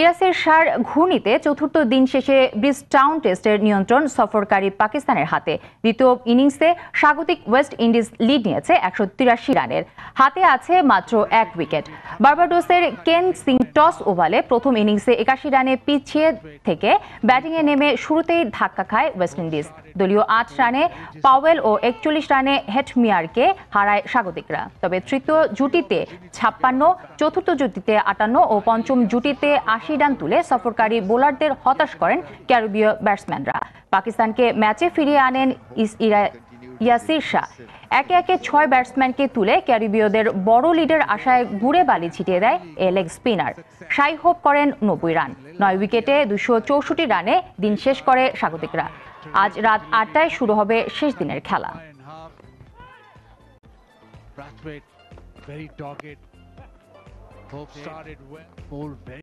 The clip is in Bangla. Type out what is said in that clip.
ইরাসের সার ঘূর্ণিতে চতুর্থ দিন শেষে টাউন টেস্টের নিয়ন্ত্রণ সফরকারী পাকিস্তানের হাতে দ্বিতীয় ইনিংসে স্বাগতিক ওয়েস্ট ইন্ডিজ লিড নিয়েছে একশো তিরাশি রানের হাতে আছে মাত্র এক উইকেট বার্বাডোসের কেন সিং টস ওভালে প্রথম ইনিংসে একাশি রানে পিছিয়ে থেকে ব্যাটিংয়ে নেমে শুরুতেই ধাক্কা খায় ওয়েস্ট ইন্ডিজ দলীয় আট রানে পাওয়েল ও একচল্লিশ রানে হেটমিয়ারকে হারায় স্বাগতিকরা তবে তৃতীয় জুটিতে ছাপ্পান্ন চতুর্থ জুটিতে আটান্ন ও পঞ্চম জুটিতে আশি আশি রান তুলে সফরকারী বোলারদের হতাশ করেন ক্যারিবীয় ব্যাটসম্যানরা পাকিস্তানকে ম্যাচে ফিরিয়ে আনেন ইয়াসির শাহ একে একে ছয় ব্যাটসম্যানকে তুলে ক্যারিবীয়দের বড় লিডের আশায় ঘুরে বালি ছিটিয়ে দেয় এলেগ স্পিনার সাই হোপ করেন নব্বই রান নয় উইকেটে দুশো চৌষট্টি রানে দিন শেষ করে স্বাগতিকরা আজ রাত আটটায় শুরু হবে শেষ দিনের খেলা